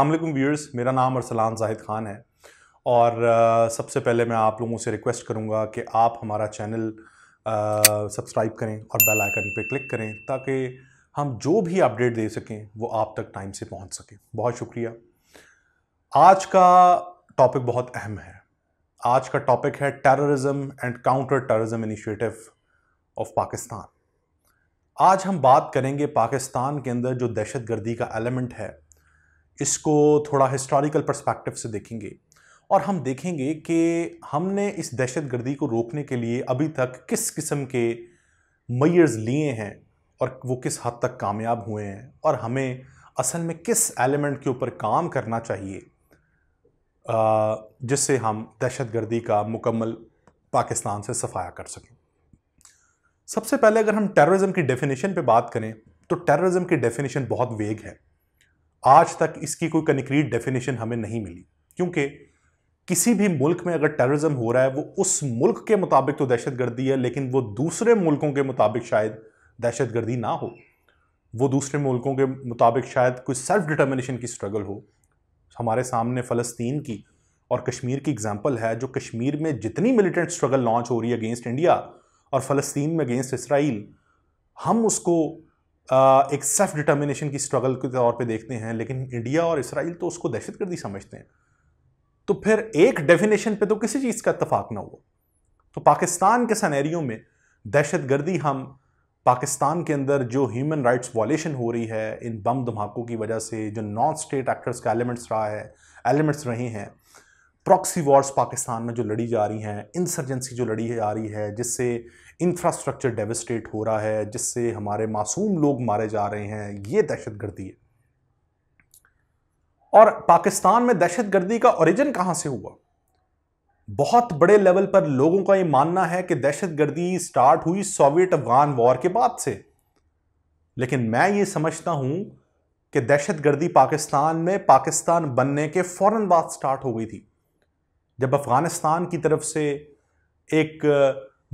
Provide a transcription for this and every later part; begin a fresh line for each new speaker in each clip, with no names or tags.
अल्लाम व्यूअर्स मेरा नाम अरसलान जाहिद ख़ान है और आ, सबसे पहले मैं आप लोगों से रिक्वेस्ट करूँगा कि आप हमारा चैनल सब्सक्राइब करें और बेल आइकन पर क्लिक करें ताकि हम जो भी अपडेट दे सकें वो आप तक टाइम से पहुँच सकें बहुत शुक्रिया आज का टॉपिक बहुत अहम है आज का टॉपिक है terrorism and counter terrorism initiative of Pakistan आज हम बात करेंगे पाकिस्तान के अंदर जो दहशतगर्दी का एलिमेंट है इसको थोड़ा हिस्टोरिकल परस्पेक्टिव से देखेंगे और हम देखेंगे कि हमने इस दहशत गर्दी को रोकने के लिए अभी तक किस किस्म के मैर्स लिए हैं और वो किस हद तक कामयाब हुए हैं और हमें असल में किस एलिमेंट के ऊपर काम करना चाहिए जिससे हम दहशत गर्दी का मुकम्मल पाकिस्तान से सफाया कर सकें सबसे पहले अगर हम टेररिज्म की डेफिनेशन पे बात करें तो टेररिज्म की डेफिनेशन बहुत वेग है आज तक इसकी कोई कनक्रीट डेफिनेशन हमें नहीं मिली क्योंकि किसी भी मुल्क में अगर टेररिज्म हो रहा है वो उस मुल्क के मुताबिक तो दहशत गर्दी है लेकिन वो दूसरे मुल्कों के मुताबिक शायद दहशत गर्दी ना हो वो दूसरे मुल्कों के मुताबिक शायद कोई सेल्फ डिटर्मिनेशन की स्ट्रगल हो हमारे सामने फ़लस्तीन की और कश्मीर की एग्जाम्पल है जो कश्मीर में जितनी मिलिटेंट स्ट्रगल लॉन्च हो रही है अगेंस्ट इंडिया और फ़लस्तीन में अगेंस्ट इसराइल हम उसको एक सेल्फ डिटर्मिनेशन की स्ट्रगल के तौर पे देखते हैं लेकिन इंडिया और इसराइल तो उसको दहशतगर्दी समझते हैं तो फिर एक डेफिनेशन पे तो किसी चीज़ का इतफाक ना हुआ तो पाकिस्तान के सनेरियो में दहशतगर्दी हम पाकिस्तान के अंदर जो ह्यूमन राइट्स वॉलेशन हो रही है इन बम धमाकों की वजह से जो नॉन स्टेट एक्टर्स का एलिमेंट्स रहा है एलिमेंट्स रहे हैं प्रॉक्सी वॉर्स पाकिस्तान में जो लड़ी जा रही हैं इंसर्जेंसी जो लड़ी जा रही है जिससे इंफ्रास्ट्रक्चर डेवस्टेट हो रहा है जिससे हमारे मासूम लोग मारे जा रहे हैं ये दहशत गर्दी है और पाकिस्तान में दहशत गर्दी का ओरिजिन कहाँ से हुआ बहुत बड़े लेवल पर लोगों का ये मानना है कि दहशत गर्दी स्टार्ट हुई सोवियत अफगान वॉर के बाद से लेकिन मैं ये समझता हूँ कि दहशत गर्दी पाकिस्तान में पाकिस्तान बनने के फ़ौर बाद स्टार्ट हो गई थी जब अफ़गानिस्तान की तरफ से एक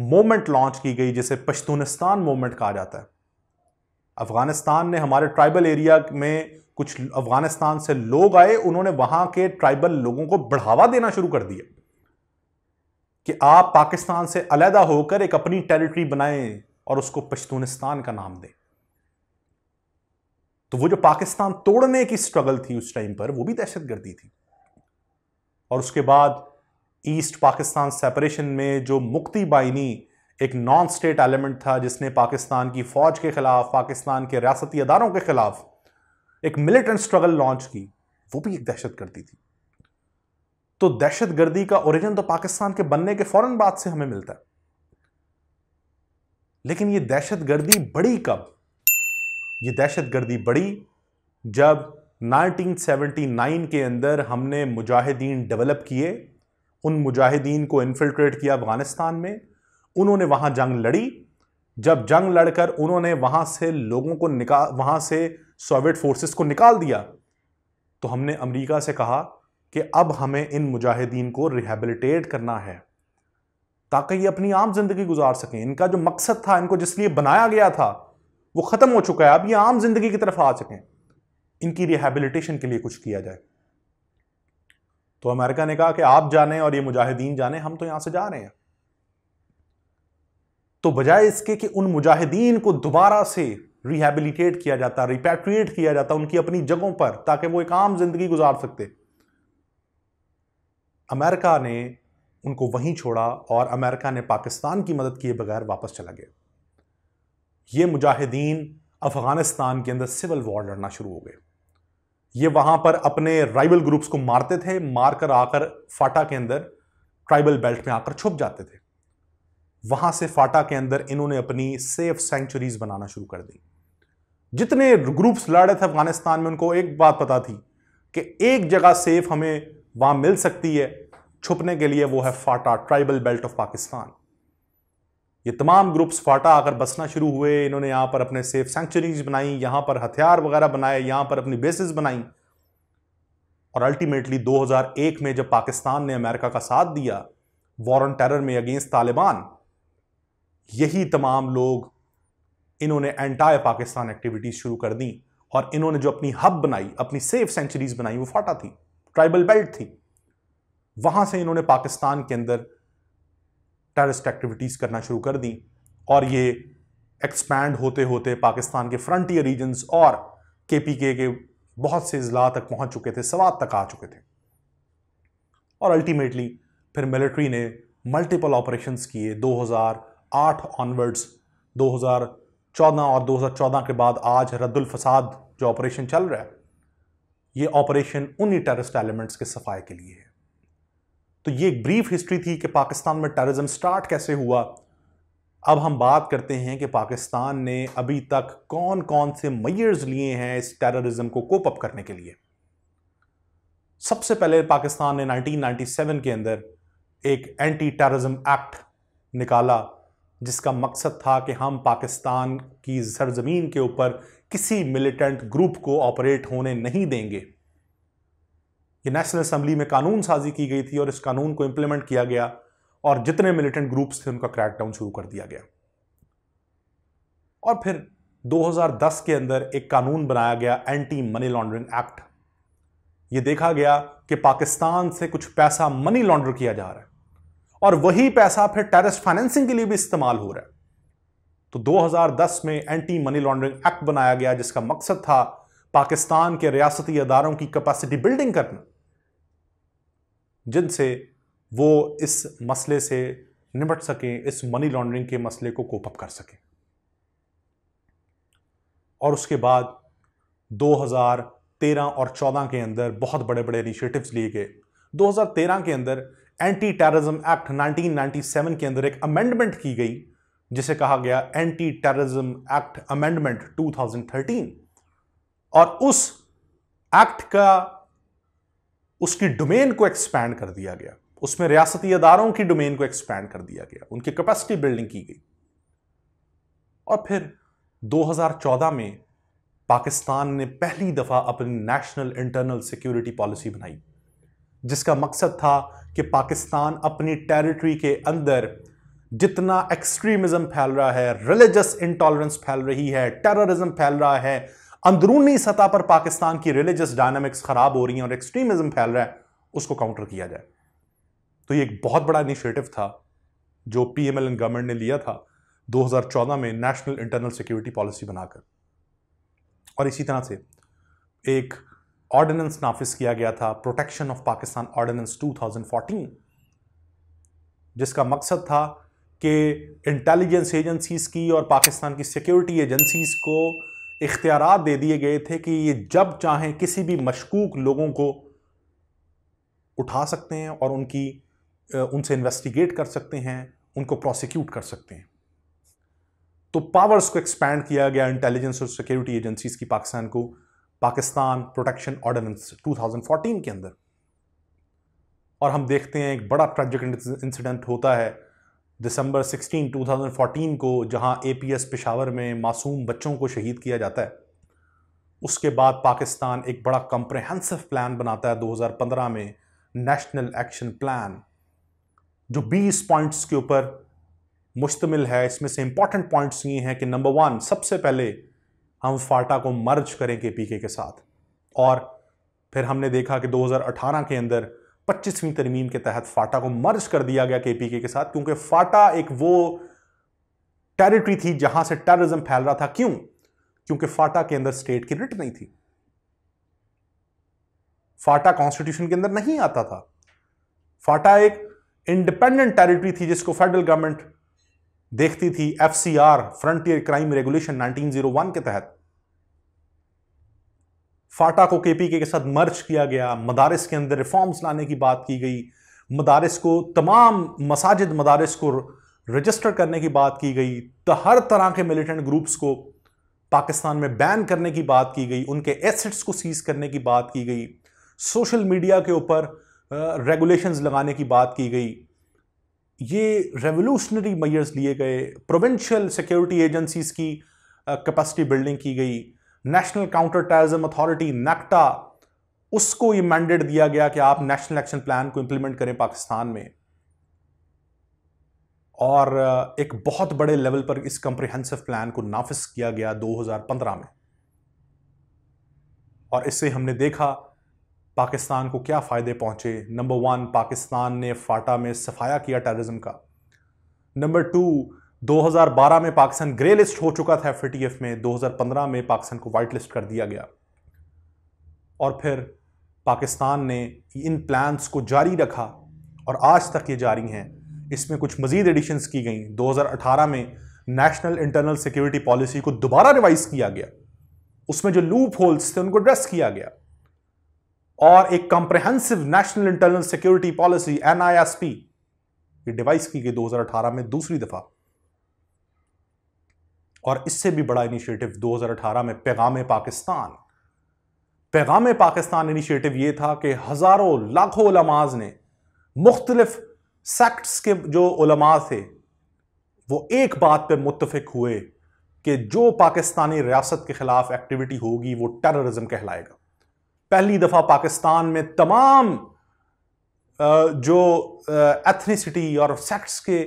मोमेंट लॉन्च की गई जिसे पश्तूनिस्तान मोमेंट कहा जाता है अफ़गानिस्तान ने हमारे ट्राइबल एरिया में कुछ अफ़गानिस्तान से लोग आए उन्होंने वहां के ट्राइबल लोगों को बढ़ावा देना शुरू कर दिया कि आप पाकिस्तान से अलहदा होकर एक अपनी टेरिटरी बनाएं और उसको पश्तूनिस्तान का नाम दें तो वो जो पाकिस्तान तोड़ने की स्ट्रगल थी उस टाइम पर वो भी दहशतगर्दी थी और उसके बाद ईस्ट पाकिस्तान सेपरेशन में जो मुक्ति बाइनी एक नॉन स्टेट एलिमेंट था जिसने पाकिस्तान की फ़ौज के ख़िलाफ़ पाकिस्तान के रियासती अदारों के ख़िलाफ़ एक मिलिटेंट स्ट्रगल लॉन्च की वो भी एक दहशत गर्दी थी तो दहशत गर्दी का ओरिजिन तो पाकिस्तान के बनने के फौरन बाद से हमें मिलता है लेकिन ये दहशत गर्दी बड़ी कब ये दहशत गर्दी बड़ी जब 1979 के अंदर हमने मुजाहिदीन डेवलप किए उन मुजाहिदीन को इन्फिल्ट्रेट किया अफ़गानिस्तान में उन्होंने वहाँ जंग लड़ी जब जंग लड़कर उन्होंने वहाँ से लोगों को निकाल वहाँ से सोवियत फोर्सेस को निकाल दिया तो हमने अमेरिका से कहा कि अब हमें इन मुजाहिदीन को रिहेबिलिटेट करना है ताकि ये अपनी आम ज़िंदगी गुजार सकें इनका जो मकसद था इनको जिसलिए बनाया गया था वो ख़त्म हो चुका है अब ये आम ज़िंदगी की तरफ आ सकें इनकी रिहेबिलिटेशन के लिए कुछ किया जाए तो अमेरिका ने कहा कि आप जाने और ये मुजाहिदीन जाने हम तो यहां से जा रहे हैं तो बजाय इसके कि उन मुजाहिदीन को दोबारा से रिहेबिलिटेट किया जाता रिपेट्रिएट किया जाता उनकी अपनी जगहों पर ताकि वो एक आम जिंदगी गुजार सकते अमेरिका ने उनको वहीं छोड़ा और अमेरिका ने पाकिस्तान की मदद किए बगैर वापस चला गया ये मुजाहिदीन अफ़गानिस्तान के अंदर सिविल वॉर लड़ना शुरू हो गए ये वहां पर अपने राइवल ग्रुप्स को मारते थे मारकर आकर फाटा के अंदर ट्राइबल बेल्ट में आकर छुप जाते थे वहां से फाटा के अंदर इन्होंने अपनी सेफ सेंचुरीज बनाना शुरू कर दी जितने ग्रुप्स लड़ रहे थे अफगानिस्तान में उनको एक बात पता थी कि एक जगह सेफ हमें वहां मिल सकती है छुपने के लिए वो है FATA tribal belt of Pakistan ये तमाम ग्रुप्स फाटा आकर बसना शुरू हुए इन्होंने यहाँ पर अपने सेफ सेंचुरीज बनाई यहाँ पर हथियार वगैरह बनाए यहाँ पर अपनी बेसिस बनाई और अल्टीमेटली 2001 में जब पाकिस्तान ने अमेरिका का साथ दिया वॉर ऑन टेरर में अगेंस्ट तालिबान यही तमाम लोग इन्होंने एंटायर पाकिस्तान एक्टिविटीज़ शुरू कर दी और इन्होंने जो अपनी हब बनाई अपनी सेफ सेंचुरीज बनाई वो फाटा थी ट्राइबल बेल्ट थी वहां से इन्होंने पाकिस्तान के अंदर टेररिस्ट एक्टिविटीज़ करना शुरू कर दी और ये एक्सपैंड होते होते पाकिस्तान के फ्रंटियर रीजन्स और के पी के के बहुत से अजला तक पहुँच चुके थे सवाद तक आ चुके थे और अल्टीमेटली फिर मिलिट्री ने मल्टीपल ऑपरेशंस किए 2008 ऑनवर्ड्स 2014 और 2014 के बाद आज रद्दुल फसाद जो ऑपरेशन चल रहा है ये ऑपरेशन उन्हीं टेररिस्ट एलिमेंट्स के सफाए के लिए है तो ये एक ब्रीफ हिस्ट्री थी कि पाकिस्तान में टेररिज्म स्टार्ट कैसे हुआ अब हम बात करते हैं कि पाकिस्तान ने अभी तक कौन कौन से मैयर्स लिए हैं इस टेररिज्म को कोप अप करने के लिए सबसे पहले पाकिस्तान ने 1997 के अंदर एक एंटी टेररिज्म एक्ट निकाला जिसका मकसद था कि हम पाकिस्तान की सरजमीन के ऊपर किसी मिलिटेंट ग्रुप को ऑपरेट होने नहीं देंगे ये नेशनल असम्बली में कानून साजी की गई थी और इस कानून को इम्प्लीमेंट किया गया और जितने मिलिटेंट ग्रुप्स थे उनका क्रैकडाउन शुरू कर दिया गया और फिर 2010 के अंदर एक कानून बनाया गया एंटी मनी लॉन्ड्रिंग एक्ट ये देखा गया कि पाकिस्तान से कुछ पैसा मनी लॉन्डर किया जा रहा है और वही पैसा फिर टेरिस फाइनेंसिंग के लिए भी इस्तेमाल हो रहा है तो 2010 में एंटी मनी लॉन्ड्रिंग एक्ट बनाया गया जिसका मकसद था पाकिस्तान के रियासती अदारों की कैपेसिटी बिल्डिंग करना जिनसे वो इस मसले से निपट सकें इस मनी लॉन्ड्रिंग के मसले को कोपअप कर सकें और उसके बाद 2013 और 14 के अंदर बहुत बड़े बड़े इनिशिएटिव्स लिए गए 2013 के अंदर एंटी टेररिज्म एक्ट 1997 के अंदर एक अमेंडमेंट की गई जिसे कहा गया एंटी टेररिज्म एक्ट अमेंडमेंट 2013 और उस एक्ट का उसकी डोमेन को एक्सपैंड कर दिया गया उसमें रियासती अदारों की डोमेन को एक्सपैंड कर दिया गया उनकी कैपेसिटी बिल्डिंग की गई और फिर 2014 में पाकिस्तान ने पहली दफ़ा अपनी नेशनल इंटरनल सिक्योरिटी पॉलिसी बनाई जिसका मकसद था कि पाकिस्तान अपनी टेरिटरी के अंदर जितना एक्सट्रीमिज्म फैल रहा है रिलीजस इंटॉलरेंस फैल रही है टेररिज्म फैल रहा है अंदरूनी सतह पर पाकिस्तान की रिलीजियस डायनामिक्स खराब हो रही है और एक्सट्रीमिज्म फैल रहा है उसको काउंटर किया जाए तो ये एक बहुत बड़ा इनिशिएटिव था जो पी एम गवर्नमेंट ने लिया था 2014 में नेशनल इंटरनल सिक्योरिटी पॉलिसी बनाकर और इसी तरह से एक ऑर्डिनेंस नाफिज किया गया था प्रोटेक्शन ऑफ पाकिस्तान ऑर्डिनेंस 2014 जिसका मकसद था कि इंटेलिजेंस एजेंसीज की और पाकिस्तान की सिक्योरिटी एजेंसीज को इख्तियार दे दिए गए थे कि ये जब चाहें किसी भी मशकूक लोगों को उठा सकते हैं और उनकी उनसे इन्वेस्टिगेट कर सकते हैं उनको प्रोसिक्यूट कर सकते हैं तो पावर्स को एक्सपैंड किया गया इंटेलिजेंस और सिक्योरिटी एजेंसीज की पाकिस्तान को पाकिस्तान प्रोटेक्शन ऑर्डिनेंस 2014 के अंदर और हम देखते हैं एक बड़ा ट्रेजिक इंसिडेंट होता है दिसंबर 16, 2014 को जहां एपीएस पेशावर में मासूम बच्चों को शहीद किया जाता है उसके बाद पाकिस्तान एक बड़ा कम्प्रहेंसिव प्लान बनाता है 2015 में नेशनल एक्शन प्लान जो 20 पॉइंट्स के ऊपर मुश्तमिल है इसमें से इंपॉर्टेंट पॉइंट्स ये हैं कि नंबर वन सबसे पहले हम फाटा को मर्ज करें के पी के साथ और फिर हमने देखा कि 2018 के अंदर पच्चीसवीं तरमीम के तहत फाटा को मर्ज कर दिया गया केपीके के साथ क्योंकि फाटा एक वो टेरिटरी थी जहां से टेररिज्म फैल रहा था क्यों क्योंकि फाटा के अंदर स्टेट की रिट नहीं थी फाटा कॉन्स्टिट्यूशन के अंदर नहीं आता था फाटा एक इंडिपेंडेंट टेरिटरी थी जिसको फेडरल गवर्नमेंट देखती थी एफसीआर फ्रंटियर क्राइम रेगुलेशन 1901 के तहत फाटा को केपीके के साथ मर्ज किया गया मदारस के अंदर रिफॉर्म्स लाने की बात की गई मदारस को तमाम मसाजिद मदारस को रजिस्टर करने की बात की गई तो हर तरह के मिलिटेंट ग्रुप्स को पाकिस्तान में बैन करने की बात की गई उनके एसेट्स को सीज करने की बात की गई सोशल मीडिया के ऊपर रेगुलेशंस लगाने की बात की गई ये रेवोल्यूशनरी मैयर्स लिए गए प्रोविंशियल सिक्योरिटी एजेंसीज़ की कैपेसिटी बिल्डिंग की गई national counter terrorism authority NACTA उसको ये मैंडेट दिया गया कि आप नेशनल एक्शन प्लान को इंप्लीमेंट करें पाकिस्तान में और एक बहुत बड़े लेवल पर इस कंप्रिहेंसिव प्लान को नाफिस किया गया 2015 में और इससे हमने देखा पाकिस्तान को क्या फ़ायदे पहुंचे नंबर वन पाकिस्तान ने फाटा में सफाया किया टेररिज्म का नंबर टू 2012 में पाकिस्तान ग्रे लिस्ट हो चुका था एफ में 2015 में पाकिस्तान को वाइट लिस्ट कर दिया गया और फिर पाकिस्तान ने इन प्लान्स को जारी रखा और आज तक ये जारी हैं इसमें कुछ मजीद एडिशंस की गई 2018 में नेशनल इंटरनल सिक्योरिटी पॉलिसी को दोबारा रिवाइज किया गया उसमें जो लूप होल्स थे उनको ड्रेस किया गया और एक comprehensive national internal security policy S P devise की गई 2018 में दूसरी दफा और इससे भी बड़ा इनिशिएटिव 2018 में पैगाम पाकिस्तान पैगाम पाकिस्तान इनिशिएटिव ये था कि हज़ारों लाखों उलमाज ने मुख्तलफ सेक्ट्स के जो उलमा थे वो एक बात पे मुतफिक हुए कि जो पाकिस्तानी रियासत के ख़िलाफ़ एक्टिविटी होगी वो टेररिज्म कहलाएगा पहली दफ़ा पाकिस्तान में तमाम जो एथनीसिटी और सेक्ट्स के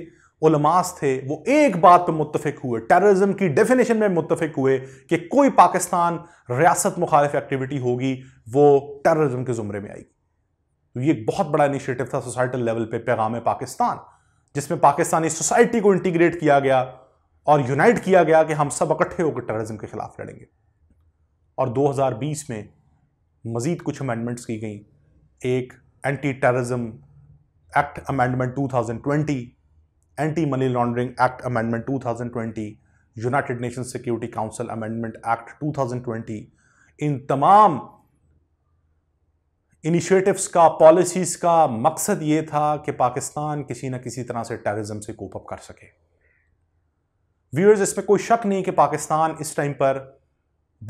उलमास थे वो एक बात पर मुतफिक हुए टेररिज्म की डेफिनेशन में मुतफिक हुए कि कोई पाकिस्तान रियासत मुखालिफ एक्टिविटी होगी वो टेररिज्म के ज़ुमरे में आएगी तो ये एक बहुत बड़ा इनिशिएटिव था सोसाइटल लेवल पे पैगाम पाकिस्तान जिसमें पाकिस्तानी सोसाइटी को इंटीग्रेट किया गया और यूनाइट किया गया कि हम सब इकट्ठे होकर टेररिज्म के खिलाफ लड़ेंगे और 2020 में मज़ीद कुछ अमेंडमेंट्स की गई एक anti terrorism act amendment 2020 anti money laundering act amendment 2020, United Nation Security Council amendment act 2020 इन तमाम इनिशिएटिव्स का पॉलिसीज़ का मकसद ये था कि पाकिस्तान किसी ना किसी तरह से टेररिज्म से कोप अप कर सके व्यूअर्स इसमें कोई शक नहीं कि पाकिस्तान इस टाइम पर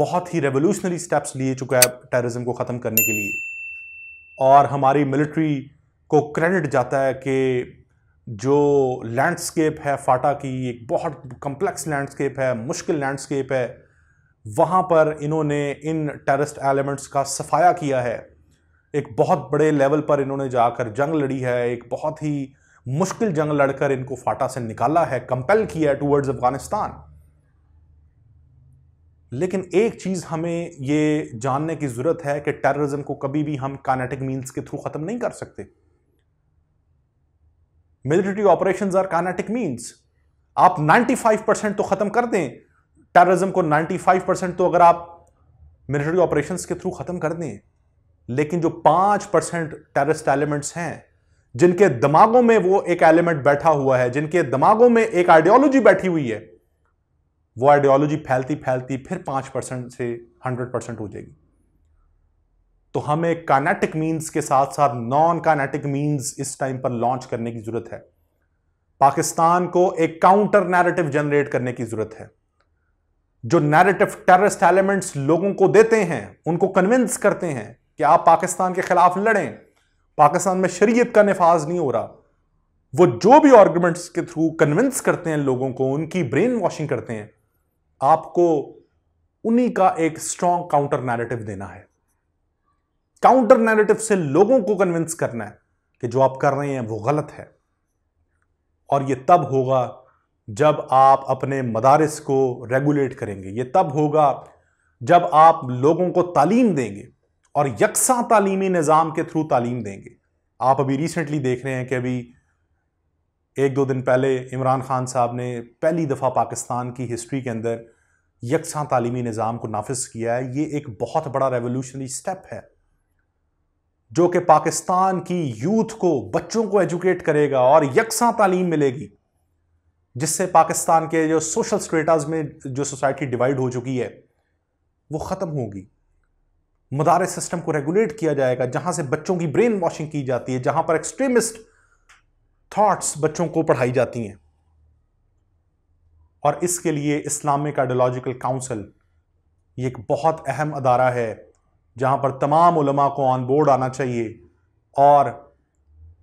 बहुत ही रेवोल्यूशनरी स्टेप्स लिए चुका है टेररिज्म को ख़त्म करने के लिए और हमारी मिलिट्री को क्रेडिट जाता है कि जो लैंडस्केप है फाटा की एक बहुत कम्प्लेक्स लैंडस्केप है मुश्किल लैंडस्केप है वहाँ पर इन्होंने इन टेररिस्ट एलिमेंट्स का सफाया किया है एक बहुत बड़े लेवल पर इन्होंने जाकर जंग लड़ी है एक बहुत ही मुश्किल जंग लड़कर इनको फाटा से निकाला है कंपेल किया है टूवर्ड्स अफगानिस्तान लेकिन एक चीज़ हमें ये जानने की ज़रूरत है कि टेररिज्म को कभी भी हम कानेटिक मीन्स के थ्रू ख़त्म नहीं कर सकते military operation or kinetic means आप 95 परसेंट तो ख़त्म कर दें टेररिज्म को 95 परसेंट तो अगर आप मिलिट्री ऑपरेशन के थ्रू ख़त्म कर दें लेकिन जो पाँच परसेंट टेररिस्ट एलिमेंट्स हैं जिनके दिमागों में वो एक एलिमेंट बैठा हुआ है जिनके दिमागों में एक आइडियोलॉजी बैठी हुई है वो आइडियोलॉजी फैलती फैलती फिर पाँच परसेंट से हंड्रेड परसेंट हो जाएगी तो हमें कानेटिक मीन्स के साथ साथ नॉन कानेटिक मीन्स इस टाइम पर लॉन्च करने की जरूरत है पाकिस्तान को एक काउंटर नैरेटिव जनरेट करने की जरूरत है जो नैरेटिव टेररिस्ट एलिमेंट्स लोगों को देते हैं उनको कन्विंस करते हैं कि आप पाकिस्तान के खिलाफ लड़ें पाकिस्तान में शरीयत का नफाज नहीं हो रहा वो जो भी आर्ग्यूमेंट्स के थ्रू कन्विंस करते हैं लोगों को उनकी ब्रेन वॉशिंग करते हैं आपको उन्हीं का एक स्ट्रॉन्ग काउंटर नैरेटिव देना है काउंटर नैरेटिव से लोगों को कन्विंस करना है कि जो आप कर रहे हैं वो गलत है और ये तब होगा जब आप अपने मदारस को रेगुलेट करेंगे ये तब होगा जब आप लोगों को तालीम देंगे और यकसा तालीमी निज़ाम के थ्रू तालीम देंगे आप अभी रिसेंटली देख रहे हैं कि अभी एक दो दिन पहले इमरान खान साहब ने पहली दफ़ा पाकिस्तान की हिस्ट्री के अंदर यकसा तालीमी निज़ाम को नाफिज किया है ये एक बहुत बड़ा रेवोल्यूशनरी स्टेप है जो कि पाकिस्तान की यूथ को बच्चों को एजुकेट करेगा और यकसा तालीम मिलेगी जिससे पाकिस्तान के जो सोशल स्टेटस में जो सोसाइटी डिवाइड हो चुकी है वो ख़त्म होगी मदार सिस्टम को रेगुलेट किया जाएगा जहां से बच्चों की ब्रेन वॉशिंग की जाती है जहां पर एक्सट्रीमिस्ट थॉट्स बच्चों को पढ़ाई जाती हैं और इसके लिए इस्लामिक आइडियोलॉजिकल काउंसिल ये एक बहुत अहम अदारा है जहां पर तमाम उलमा को ऑन बोर्ड आना चाहिए और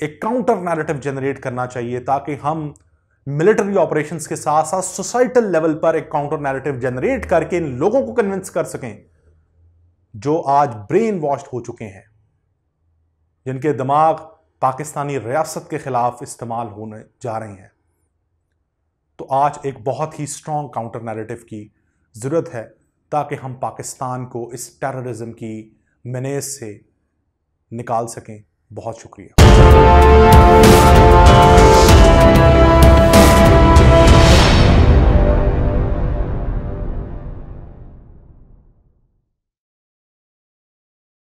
एक काउंटर नैरेटिव जनरेट करना चाहिए ताकि हम मिलिट्री ऑपरेशंस के साथ साथ सोसाइटल लेवल पर एक काउंटर नैरेटिव जनरेट करके इन लोगों को कन्विंस कर सकें जो आज ब्रेन वॉश्ड हो चुके हैं जिनके दिमाग पाकिस्तानी रियासत के खिलाफ इस्तेमाल होने जा रहे हैं तो आज एक बहुत ही स्ट्रॉन्ग काउंटर नैरेटिव की ज़रूरत है ताकि हम पाकिस्तान को इस टेररिज्म की मनेज से निकाल सकें बहुत शुक्रिया